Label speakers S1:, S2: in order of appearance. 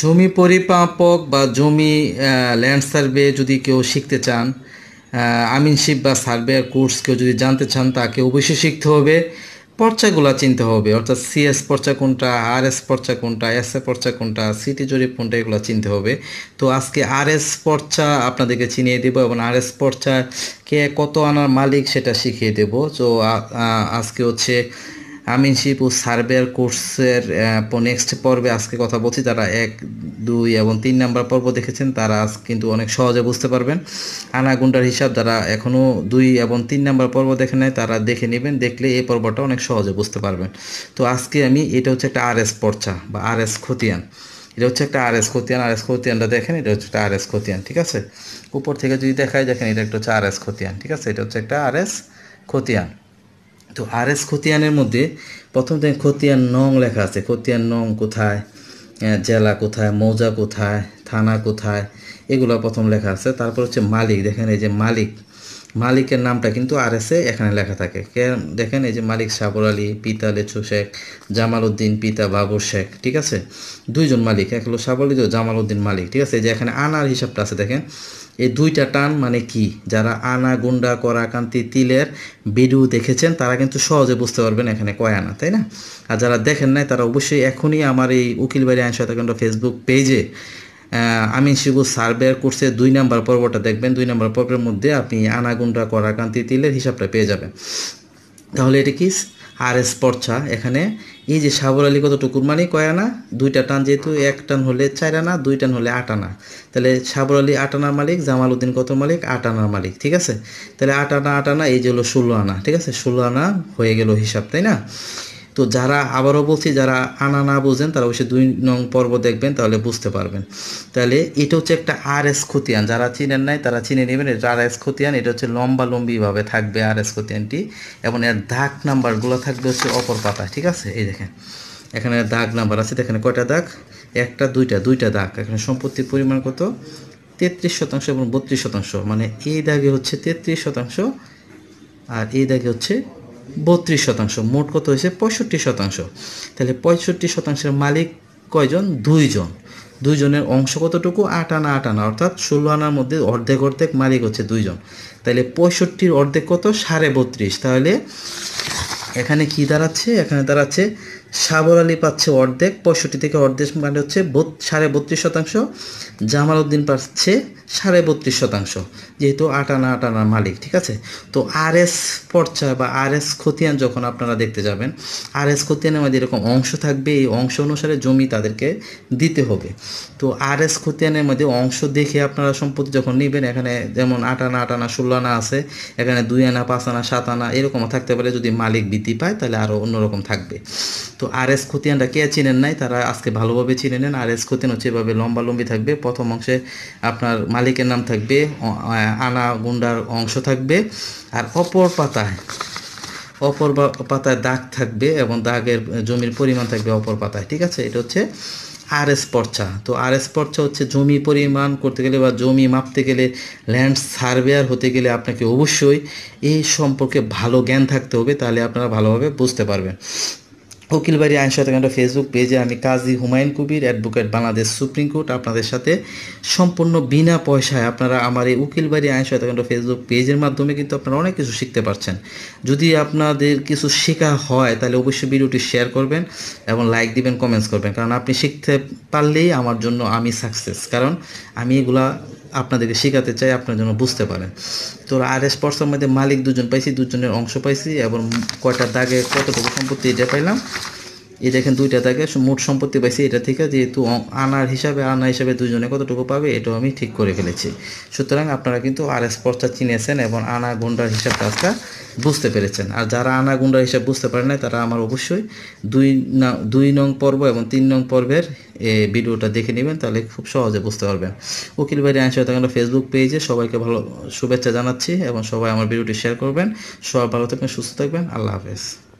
S1: জমি পরিপাপক বা জমি ল্যান্ড সার্ভে যদি কেউ শিখতে চান আমিনশিপ বা সার্ভেয়ার কোর্স কেউ যদি জানতে চান তাকে অবশ্যই শিখতে হবে পর্চাগুলো চিনতে হবে অর্থাৎ সিএস পর্চা কোনটা আর এস পর্চা কোনটা এস এ পর্চা কোনটা সিটি জরিপ কোনটা এগুলো চিনতে হবে তো আজকে আর এস পর্চা আপনাদেরকে চিনিয়ে দেবো এবং আর এস পর্চা কে কত আনার মালিক সেটা শিখিয়ে দেব তো আজকে হচ্ছে আমিনশিপ ও সার্ভেয়ার কোর্সের নেক্সট পর্বে আজকে কথা বলছি যারা এক দুই এবং তিন নাম্বার পর্ব দেখেছেন তারা আজ কিন্তু অনেক সহজে বুঝতে পারবেন আনাগুন্ডার হিসাব যারা এখনও দুই এবং তিন নাম্বার পর্ব দেখে নেয় তারা দেখে নেবেন দেখলে এই পর্বটা অনেক সহজে বুঝতে পারবেন তো আজকে আমি এটা হচ্ছে একটা আর এস পর্চা বা আর এস খতিয়ান এটা হচ্ছে একটা আর এস খতিয়ান আর এস খতিয়ানটা দেখেন এটা হচ্ছে একটা আর এস খতিয়ান ঠিক আছে উপর থেকে যদি দেখায় দেখেন এটা একটা হচ্ছে আর এস খতিয়ান ঠিক আছে এটা হচ্ছে একটা আর এস খতিয়ান তো আর এস খতিয়ানের মধ্যে প্রথম থেকে খতিয়ান নং লেখা আছে খতিয়ান নং কোথায় জেলা কোথায় মৌজা কোথায় থানা কোথায় এগুলো প্রথম লেখা আছে তারপর হচ্ছে মালিক দেখেন এই যে মালিক মালিকের নামটা কিন্তু আর এসে এখানে লেখা থাকে দেখেন এই যে মালিক সাবর আলী পিতা লেচু শেখ জামাল উদ্দিন পিতা বাবুর শেখ ঠিক আছে দুইজন মালিক এক হলো সাবর আলী জামাল উদ্দিন মালিক ঠিক আছে এই যে এখানে আনার হিসাবটা আছে দেখেন এই দুইটা টান মানে কি যারা আনা গুন্ডা করাকান্তি তিলের ভিডিও দেখেছেন তারা কিন্তু সহজে বুঝতে পারবেন এখানে কয় আনা তাই না আর যারা দেখেন নাই তারা অবশ্যই এখনই আমার এই উকিল বাড়ি আইন সহায়তা কেন্দ্র ফেসবুক পেজে আমিন শিবু সার্ভের কোর্সে দুই নাম্বার পর্বটা দেখবেন দুই নাম্বার পর্বের মধ্যে আপনি আনাগুন্ডা করাকান্তি তিলের হিসাবটা পেয়ে যাবেন তাহলে এটা কি আর এস পর্চা এখানে এই যে সাবর আলী কতটুকুর মানে কয় আনা দুইটা টান যেহেতু এক টান হলে চার আনা দুই টান হলে আট আনা তাহলে সাবর আলী আট আনার মালিক জামাল উদ্দিন কত মালিক আট আনার মালিক ঠিক আছে তাহলে আট আনা আট আনা এই যে হলো ষোলো আনা ঠিক আছে ষোলো আনা হয়ে গেল হিসাব তাই না তো যারা আবারও বলছি যারা আনা না বুঝেন তারা অবশ্যই দুই নং পর্ব দেখবেন তাহলে বুঝতে পারবেন তাহলে এটা হচ্ছে একটা আর এস খতিয়ান যারা চিনেন নাই তারা চিনে নেবেন এটা আর এস খতিয়ান এটা হচ্ছে লম্বা লম্বিভাবে থাকবে আর এস খতিয়ানটি এবং এর দাগ নাম্বারগুলো থাকবে হচ্ছে অপর পাতা ঠিক আছে এই দেখেন এখানে দাগ নাম্বার আছে এখানে কয়টা দাগ একটা দুইটা দুইটা দাগ এখানে সম্পত্তির পরিমাণ কত তেত্রিশ শতাংশ এবং বত্রিশ শতাংশ মানে এই দাগে হচ্ছে তেত্রিশ শতাংশ আর এই দাগে হচ্ছে বত্রিশ শতাংশ মোট কত হয়েছে পঁয়ষট্টি শতাংশ তাহলে পঁয়ষট্টি শতাংশের মালিক কয়জন দুইজন দুইজনের অংশ কতটুকু আট আনা আট আনা অর্থাৎ ষোলো আনার মধ্যে অর্ধেক অর্ধেক মালিক হচ্ছে দুইজন তাহলে পঁয়ষট্টির অর্ধেক কত সাড়ে বত্রিশ তাহলে এখানে কি দাঁড়াচ্ছে এখানে দাঁড়াচ্ছে সাবর আলী পাচ্ছে অর্ধেক পঁয়ষট্টি থেকে অর্ধেক মানে হচ্ছে সাড়ে বত্রিশ শতাংশ জামাল উদ্দিন পাচ্ছে সাড়ে বত্রিশ শতাংশ যেহেতু আটানা আটানার মালিক ঠিক আছে তো আর এস পর্চা বা আর এস খতিয়ান যখন আপনারা দেখতে যাবেন আর এস খতিয়ানের মধ্যে এরকম অংশ থাকবে এই অংশ অনুসারে জমি তাদেরকে দিতে হবে তো আর এস খতিয়ানের মধ্যে অংশ দেখে আপনারা সম্পত্তি যখন নেবেন এখানে যেমন আটানা আটানা ষোলো আনা আছে এখানে দুই আনা পাঁচ আনা সাত আনা এরকমও থাকতে পারে যদি মালিক বৃদ্ধি পায় তাহলে আরও অন্যরকম থাকবে তো আর এস খতিয়ানটা কে চিনেন নাই তারা আজকে ভালোভাবে চিনে নেন আর এস খতিয়ান হচ্ছে এভাবে লম্বালম্বি থাকবে প্রথম অংশে আপনার মালিকের নাম থাকবে আনা গুন্ডার অংশ থাকবে আর অপর পাতায় অপর পাতায় দাগ থাকবে এবং দাগের জমির পরিমাণ থাকবে অপর পাতায় ঠিক আছে এটা হচ্ছে আর এস পর্চা তো আর এস পর্চা হচ্ছে জমি পরিমাণ করতে গেলে বা জমি মাপতে গেলে ল্যান্ড সার্ভেয়ার হতে গেলে আপনাকে অবশ্যই এই সম্পর্কে ভালো জ্ঞান থাকতে হবে তাহলে আপনারা ভালোভাবে বুঝতে পারবেন উকিলবাড়ি আইনশতকাণ্ড ফেসবুক পেজে আমি Kazi Humayun Kabir advocate Bangladesh supreme court আপনাদের সাথে সম্পূর্ণ বিনা পয়সায় আপনারা আমার এই উকিলবাড়ি কেন্দ্র ফেসবুক পেজের মাধ্যমে কিন্তু আপনারা অনেক কিছু শিখতে পারছেন যদি আপনাদের কিছু শেখা হয় তাহলে অবশ্যই ভিডিওটি শেয়ার করবেন এবং লাইক দিবেন কমেন্টস করবেন কারণ আপনি শিখতে পারলেই আমার জন্য আমি সাকসেস কারণ আমি এগুলা আপনাদেরকে শেখাতে চাই আপনার জন্য বুঝতে পারেন তো আর এস পর্সার মধ্যে মালিক দুজন পাইছি দুজনের অংশ পাইছি এবং কয়টা দাগে কতটুকু সম্পত্তি এটা পাইলাম এই দেখেন দুইটা থাকে মোট সম্পত্তি পাইছি এটা থেকে যেহেতু আনার হিসাবে আনা হিসাবে দুজনে কতটুকু পাবে এটাও আমি ঠিক করে ফেলেছি সুতরাং আপনারা কিন্তু আর এস চিনেছেন এবং আনা গুন্ডার হিসাব কাজটা বুঝতে পেরেছেন আর যারা আনা গুন্ডার হিসাব বুঝতে পারে না তারা আমার অবশ্যই দুই না দুই নং পর্ব এবং তিন নং পর্বের ভিডিওটা দেখে নেবেন তাহলে খুব সহজে বুঝতে পারবেন উকিল আইন আইনসহায়তা কেন্দ্র ফেসবুক পেজে সবাইকে ভালো শুভেচ্ছা জানাচ্ছি এবং সবাই আমার ভিডিওটি শেয়ার করবেন সবাই ভালো থাকবেন সুস্থ থাকবেন আল্লাহ হাফেজ